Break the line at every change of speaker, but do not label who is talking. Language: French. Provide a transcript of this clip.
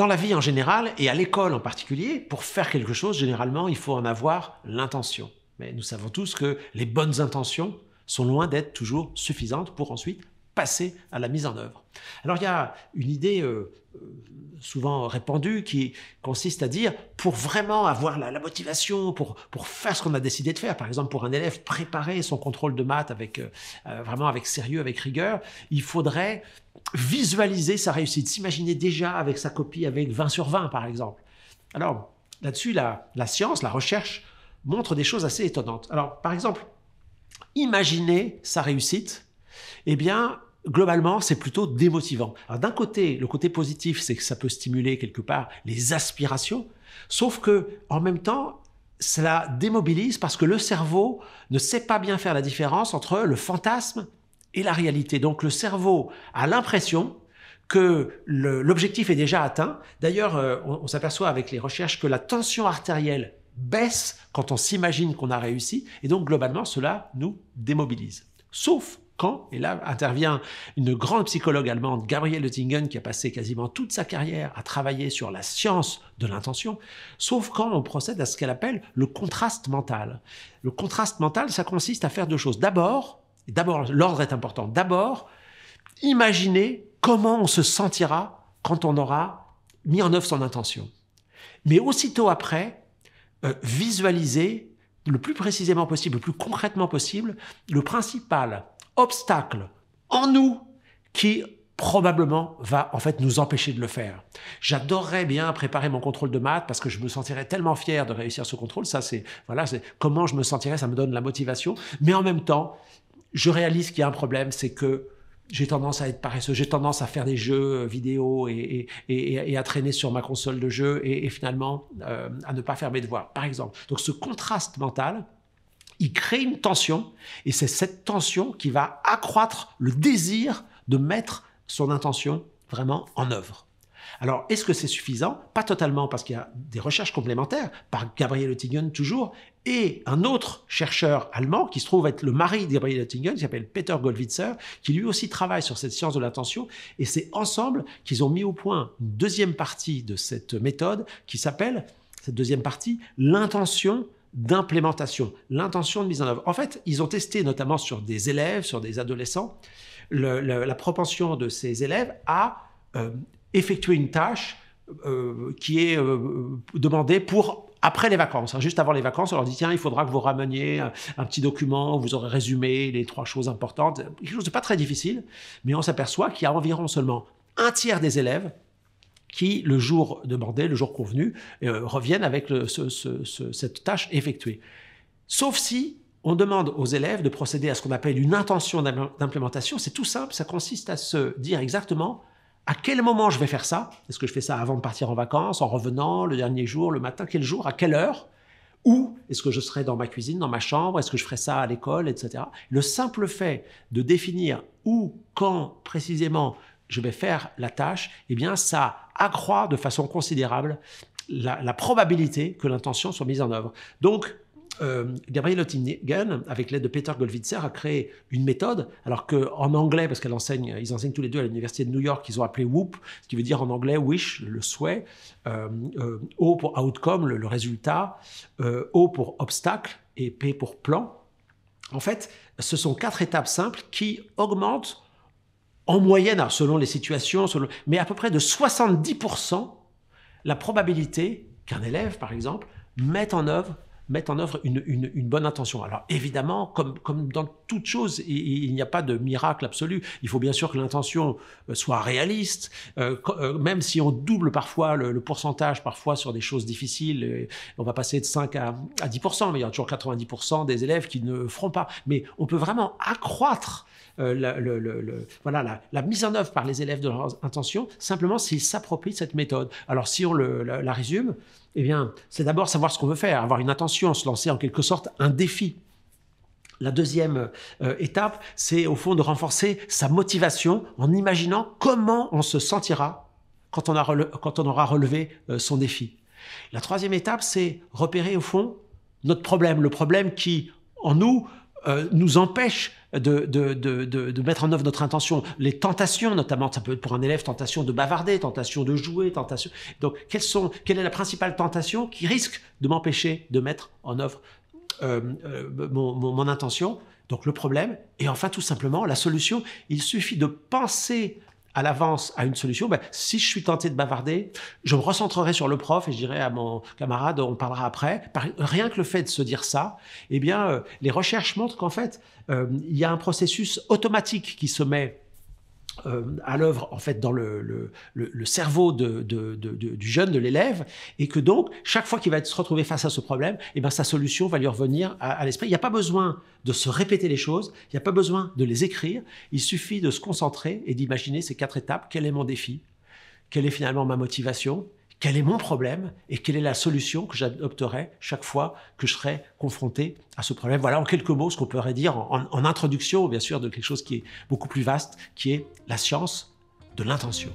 Dans la vie en général, et à l'école en particulier, pour faire quelque chose, généralement, il faut en avoir l'intention. Mais nous savons tous que les bonnes intentions sont loin d'être toujours suffisantes pour ensuite à la mise en œuvre. Alors il y a une idée euh, euh, souvent répandue qui consiste à dire, pour vraiment avoir la, motivation, pour, pour faire ce qu'on a décidé de faire, par exemple pour un élève préparer son contrôle de maths avec, euh, vraiment avec sérieux, avec rigueur, il faudrait visualiser sa réussite, s'imaginer déjà avec sa copie, avec 20 sur 20 par exemple. Alors là-dessus, la, la science, la recherche montre des choses assez étonnantes. Alors par exemple, imaginer sa réussite, eh bien, globalement, c'est plutôt démotivant. d'un côté, le côté positif, c'est que ça peut stimuler quelque part les aspirations, sauf que en même temps, cela démobilise parce que le cerveau ne sait pas bien faire la différence entre le fantasme et la réalité. Donc le cerveau a l'impression que l'objectif est déjà atteint. D'ailleurs, euh, on, on s'aperçoit avec les recherches que la tension artérielle baisse quand on s'imagine qu'on a réussi, et donc globalement, cela nous démobilise. Sauf et là intervient une grande psychologue allemande, Gabrielle Oettingen, qui a passé quasiment toute sa carrière à travailler sur la science de l'intention, sauf quand on procède à ce qu'elle appelle le contraste mental. Le contraste mental, ça consiste à faire deux choses. D'abord, d'abord l'ordre est important, d'abord, imaginer comment on se sentira quand on aura mis en œuvre son intention. Mais aussitôt après, euh, visualiser le plus précisément possible, le plus concrètement possible, le principal obstacle en nous qui probablement va en fait nous empêcher de le faire. J'adorerais bien préparer mon contrôle de maths parce que je me sentirais tellement fier de réussir ce contrôle. Ça, c'est voilà, c'est comment je me sentirais, ça me donne la motivation. Mais en même temps, je réalise qu'il y a un problème, c'est que j'ai tendance à être paresseux, j'ai tendance à faire des jeux euh, vidéo et, à traîner sur ma console de jeu et, finalement euh, à ne pas faire mes devoirs, par exemple. Donc ce contraste mental, il crée une tension et c'est cette tension qui va accroître le désir de mettre son intention vraiment en œuvre. Alors, est-ce que c'est suffisant Pas totalement, parce qu'il y a des recherches complémentaires par Gabriel Oettingen toujours, et un autre chercheur allemand qui se trouve être le mari de Gabriel Oettingen, qui s'appelle Peter Goldwitzer, qui lui aussi travaille sur cette science de l'intention, Et c'est ensemble qu'ils ont mis au point une deuxième partie de cette méthode qui s'appelle, cette deuxième partie, l'intention d'implémentation, l'intention de mise en œuvre. En fait, ils ont testé notamment sur des élèves, sur des adolescents, la propension de ces élèves à euh, effectuer une tâche euh, qui est euh, demandée pour après les vacances, hein. juste avant les vacances, on leur dit tiens, il faudra que vous rameniez un, petit document où vous aurez résumé les trois choses importantes. Quelque chose de pas très difficile, mais on s'aperçoit qu'il y a environ seulement un tiers des élèves qui, le jour demandé, le jour convenu, euh, reviennent avec cette tâche effectuée. Sauf si on demande aux élèves de procéder à ce qu'on appelle une intention d'implémentation. C'est tout simple, ça consiste à se dire exactement à quel moment je vais faire ça Est-ce que je fais ça avant de partir en vacances, en revenant, le dernier jour, le matin, quel jour, à quelle heure Où est-ce que je serai dans ma cuisine, dans ma chambre Est-ce que je ferai ça à l'école, etc. Le simple fait de définir où, quand précisément je vais faire la tâche, eh bien ça accroît de façon considérable la, la probabilité que l'intention soit mise en œuvre. Donc, euh, Gabrielle Oettingen, avec l'aide de Peter Goldwitzer, a créé une méthode, alors qu'en anglais, parce qu'ils enseignent, ils enseignent tous les deux à l'université de New York, ils ont appelé WOOP, ce qui veut dire en anglais wish, le souhait, euh, euh, O pour outcome, le, résultat, O pour obstacle et P pour plan. En fait, ce sont quatre étapes simples qui augmentent en moyenne, selon les situations, mais à peu près de 70% la probabilité qu'un élève, par exemple, mette en œuvre mettre en œuvre une, bonne intention. Alors évidemment, comme, comme dans toute chose, il, n'y a pas de miracle absolu. Il faut bien sûr que l'intention euh, soit réaliste, euh, euh, même si on double parfois le, pourcentage, parfois sur des choses difficiles, on va passer de 5 à, 10%, mais il y a toujours 90% des élèves qui ne feront pas. Mais on peut vraiment accroître la, le, voilà, la, mise en œuvre par les élèves de leur intention simplement s'ils s'approprient cette méthode. Alors si on la résume, eh bien, c'est d'abord savoir ce qu'on veut faire, avoir une intention, se lancer en quelque sorte un défi. La deuxième euh, étape, c'est au fond de renforcer sa motivation en imaginant comment on se sentira quand on, aura relevé euh, son défi. La troisième étape, c'est repérer au fond notre problème, le problème qui, en nous, euh, nous empêche de, de, mettre en œuvre notre intention. Les tentations, notamment, ça peut être pour un élève tentation de bavarder, tentation de jouer, tentation. Donc, quelles sont, quelle est la principale tentation qui risque de m'empêcher de mettre en œuvre euh, euh, mon intention donc le problème, et enfin tout simplement la solution, il suffit de penser à l'avance à une solution, ben, si je suis tenté de bavarder, je me recentrerai sur le prof et je dirai à mon camarade, on parlera après. rien que le fait de se dire ça, eh bien, euh, les recherches montrent qu'en fait, euh, il y a un processus automatique qui se met euh, à l'œuvre en fait dans le, cerveau du jeune, de l'élève, et que donc chaque fois qu'il va se retrouver face à ce problème, eh ben, sa solution va lui revenir à l'esprit. Il n'y a pas besoin de se répéter les choses, il n'y a pas besoin de les écrire, il suffit de se concentrer et d'imaginer ces quatre étapes. Quel est mon défi Quelle est finalement ma motivation quel est mon problème et quelle est la solution que j'adopterai chaque fois que je serai confronté à ce problème. Voilà en quelques mots ce qu'on pourrait dire en, introduction, bien sûr, de quelque chose qui est beaucoup plus vaste, qui est la science de l'intention.